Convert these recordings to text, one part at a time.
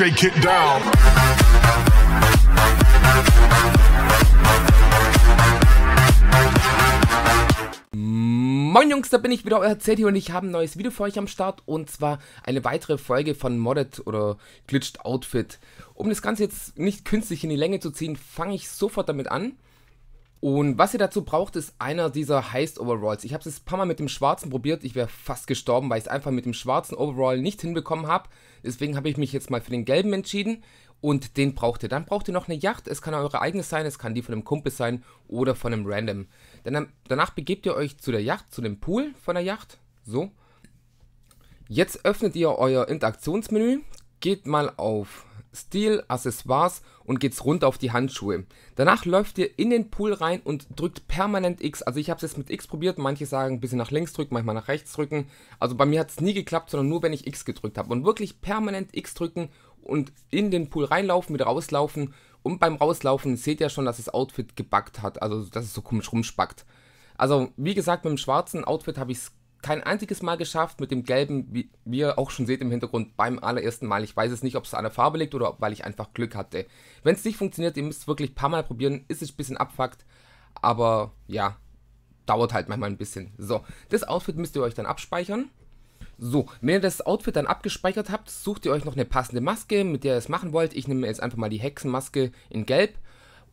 shake it down. Moin Jungs, da bin ich wieder, euer Zeti und ich habe ein neues Video für euch am Start und zwar eine weitere Folge von Modded oder Glitched Outfit. Um das Ganze jetzt nicht künstlich in die Länge zu ziehen, fange ich sofort damit an. Und was ihr dazu braucht, ist einer dieser Heist-Overalls. Ich habe es ein paar Mal mit dem schwarzen probiert. Ich wäre fast gestorben, weil ich es einfach mit dem schwarzen Overall nicht hinbekommen habe. Deswegen habe ich mich jetzt mal für den gelben entschieden. Und den braucht ihr. Dann braucht ihr noch eine Yacht. Es kann eure eigene sein, es kann die von einem Kumpel sein oder von einem Random. Dann, danach begebt ihr euch zu der Yacht, zu dem Pool von der Yacht. So. Jetzt öffnet ihr euer Interaktionsmenü. Geht mal auf Stil, Accessoires und geht's rund auf die Handschuhe. Danach läuft ihr in den Pool rein und drückt permanent X. Also ich habe es jetzt mit X probiert, manche sagen ein bisschen nach links drücken, manchmal nach rechts drücken. Also bei mir hat es nie geklappt, sondern nur wenn ich X gedrückt habe. Und wirklich permanent X drücken und in den Pool reinlaufen, wieder rauslaufen. Und beim Rauslaufen seht ihr schon, dass das Outfit gebackt hat, also dass es so komisch rumspackt. Also wie gesagt, mit dem schwarzen Outfit habe ich es kein einziges Mal geschafft mit dem gelben, wie, ihr auch schon seht im Hintergrund, beim allerersten Mal. Ich weiß es nicht, ob es an der Farbe liegt oder weil ich einfach Glück hatte. Wenn es nicht funktioniert, ihr müsst es wirklich ein paar Mal probieren, ist es ein bisschen abfuckt, aber ja, dauert halt manchmal ein bisschen. So, das Outfit müsst ihr euch dann abspeichern. So, wenn ihr das Outfit dann abgespeichert habt, sucht ihr euch noch eine passende Maske, mit der ihr es machen wollt. Ich nehme jetzt einfach mal die Hexenmaske in Gelb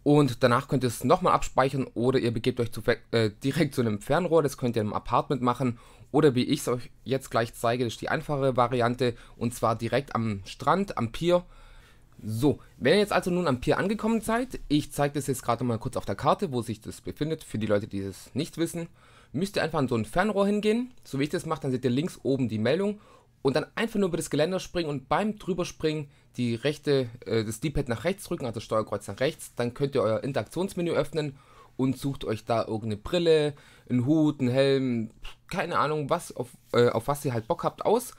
und danach könnt ihr es nochmal abspeichern oder ihr begebt euch zu, äh, direkt zu einem Fernrohr. Das könnt ihr im Apartment machen. Oder wie ich es euch jetzt gleich zeige, das ist die einfache Variante. Und zwar direkt am Strand, am Pier. So, wenn ihr jetzt also nun am Pier angekommen seid, ich zeige das jetzt gerade mal kurz auf der Karte, wo sich das befindet, für die Leute, die es nicht wissen, müsst ihr einfach an so ein Fernrohr hingehen, so wie ich das mache, dann seht ihr links oben die Meldung und dann einfach nur über das Geländer springen und beim drüber springen die rechte, äh, das D-Pad nach rechts drücken, also Steuerkreuz nach rechts, dann könnt ihr euer Interaktionsmenü öffnen und sucht euch da irgendeine Brille, einen Hut, einen Helm, keine Ahnung, was, auf, äh, auf was ihr halt Bock habt, aus.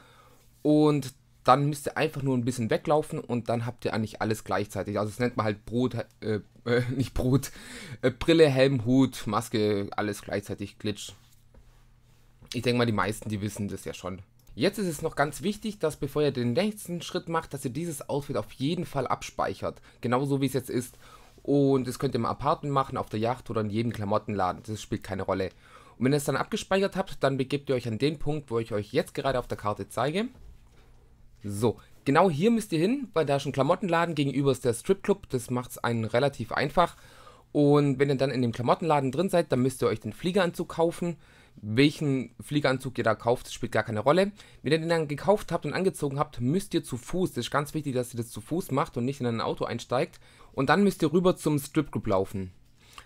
Und dann müsst ihr einfach nur ein bisschen weglaufen und dann habt ihr eigentlich alles gleichzeitig. Also das nennt man halt Brot, äh, äh, nicht Brot, äh, Brille, Helm, Hut, Maske, alles gleichzeitig, Glitch. Ich denke mal, die meisten, die wissen das ja schon. Jetzt ist es noch ganz wichtig, dass bevor ihr den nächsten Schritt macht, dass ihr dieses Outfit auf jeden Fall abspeichert. Genauso wie es jetzt ist. Und das könnt ihr im Apartment machen, auf der Yacht oder in jedem Klamottenladen. Das spielt keine Rolle. Und wenn ihr es dann abgespeichert habt, dann begebt ihr euch an den Punkt, wo ich euch jetzt gerade auf der Karte zeige. So, genau hier müsst ihr hin, weil da ist ein Klamottenladen, gegenüber ist der Stripclub. Das macht es einen relativ einfach. Und wenn ihr dann in dem Klamottenladen drin seid, dann müsst ihr euch den Fliegeranzug kaufen. Welchen Fliegeranzug ihr da kauft, spielt gar keine Rolle. Wenn ihr den dann gekauft habt und angezogen habt, müsst ihr zu Fuß. Das ist ganz wichtig, dass ihr das zu Fuß macht und nicht in ein Auto einsteigt. Und dann müsst ihr rüber zum Stripclub laufen.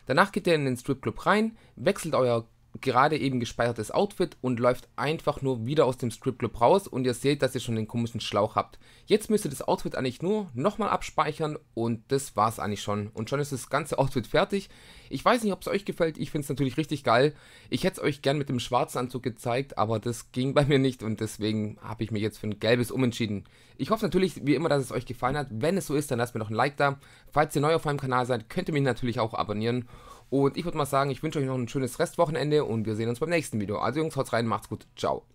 Danach geht ihr in den Stripclub rein, wechselt euer gerade eben gespeichertes Outfit und läuft einfach nur wieder aus dem Script Club raus und ihr seht, dass ihr schon den komischen Schlauch habt. Jetzt müsst ihr das Outfit eigentlich nur nochmal abspeichern und das war's eigentlich schon. Und schon ist das ganze Outfit fertig. Ich weiß nicht, ob es euch gefällt, ich finde es natürlich richtig geil. Ich hätte es euch gern mit dem schwarzen Anzug gezeigt, aber das ging bei mir nicht und deswegen habe ich mich jetzt für ein gelbes umentschieden. Ich hoffe natürlich, wie immer, dass es euch gefallen hat. Wenn es so ist, dann lasst mir doch ein Like da. Falls ihr neu auf meinem Kanal seid, könnt ihr mich natürlich auch abonnieren und ich würde mal sagen, ich wünsche euch noch ein schönes Restwochenende und wir sehen uns beim nächsten Video. Also Jungs, haut rein, macht's gut, ciao.